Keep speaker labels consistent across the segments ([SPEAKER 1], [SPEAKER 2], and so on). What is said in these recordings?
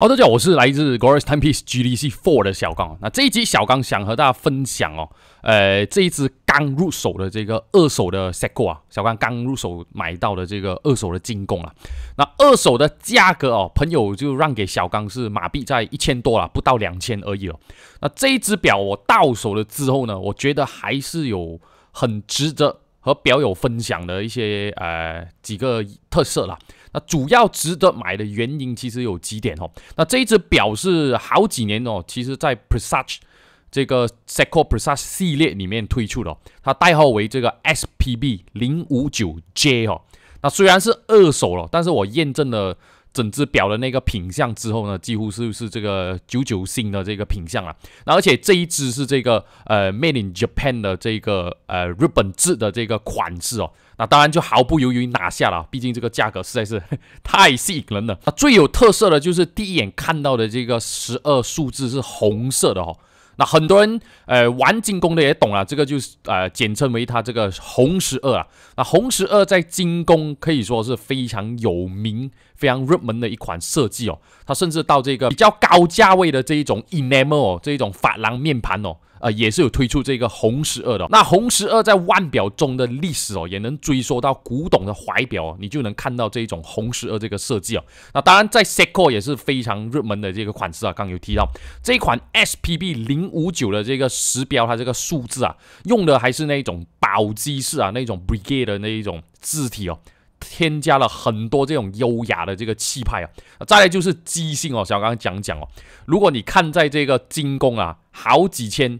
[SPEAKER 1] 好，大家好，我是来自 Goros t e m p e c e GDC Four 的小刚。那这一集小刚想和大家分享哦，呃，这一只刚入手的这个二手的 s e c k o 啊，小刚刚入手买到的这个二手的精工啊。那二手的价格哦，朋友就让给小刚是马币在一千多了，不到两千而已哦。那这一只表我到手了之后呢，我觉得还是有很值得和表友分享的一些呃几个特色了。那主要值得买的原因其实有几点哦。那这一只表是好几年哦，其实在 Precise 这个 Seiko Precise 系列里面推出的哦，它代号为这个 SPB 零五九 J 哈。那虽然是二手了，但是我验证了。整只表的那个品相之后呢，几乎是不是这个九九新的这个品相了？那而且这一只是这个呃 Made in Japan 的这个呃日本制的这个款式哦，那当然就毫不犹豫拿下了，毕竟这个价格实在是 太吸引人了。那最有特色的就是第一眼看到的这个十二数字是红色的哦。那很多人，呃，玩精工的也懂了，这个就是，呃，简称为它这个红十二啊。那红十二在精工可以说是非常有名、非常热门的一款设计哦。它甚至到这个比较高价位的这一种 enamel 这一种珐琅面盘哦，呃，也是有推出这个红十二的。那红十二在腕表中的历史哦，也能追溯到古董的怀表，你就能看到这一种红十二这个设计哦。那当然在 Seiko 也是非常热门的这个款式啊，刚有提到这款 SPB 零。五九的这个时标，它这个数字啊，用的还是那种宝鸡式啊，那种 Brigade 的那一种字体哦，添加了很多这种优雅的这个气派啊。再来就是机性哦，小刚讲讲哦。如果你看在这个精工啊，好几千，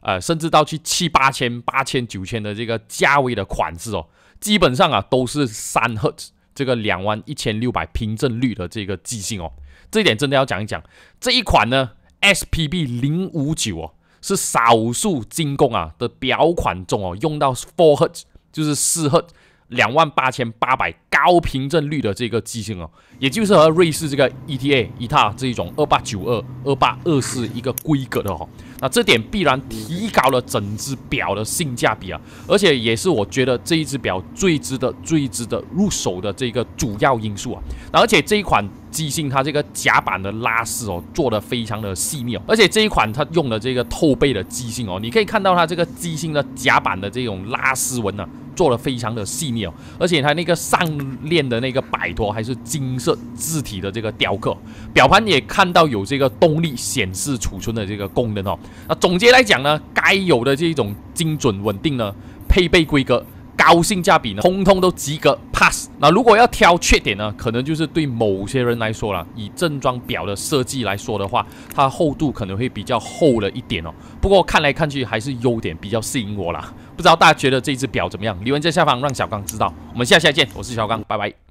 [SPEAKER 1] 呃，甚至到去七八千、八千、九千的这个价位的款式哦，基本上啊都是三赫兹这个两万一千六百偏振率的这个机芯哦，这一点真的要讲一讲。这一款呢。SPB 零五九哦，是少数精工啊的表款中哦，用到 four 赫就是四赫两万八千八百高频振率的这个机芯哦，也就是和瑞士这个 ETA ETA 这一种二八九二二八二四一个规格的哦，那这点必然提高了整只表的性价比啊，而且也是我觉得这一只表最值得最值得入手的这个主要因素啊，而且这一款。机芯它这个夹板的拉丝哦，做的非常的细腻哦，而且这一款它用的这个透背的机芯哦，你可以看到它这个机芯的夹板的这种拉丝纹呢，做的非常的细腻哦，而且它那个上链的那个摆脱还是金色字体的这个雕刻，表盘也看到有这个动力显示储存的这个功能哦。那总结来讲呢，该有的这种精准稳定呢，配备规格。高性价比呢，通通都及格 pass。那如果要挑缺点呢，可能就是对某些人来说啦，以正装表的设计来说的话，它厚度可能会比较厚了一点哦。不过看来看去还是优点比较吸引我啦。不知道大家觉得这只表怎么样？留言在下方让小刚知道。我们下期见，我是小刚，拜拜。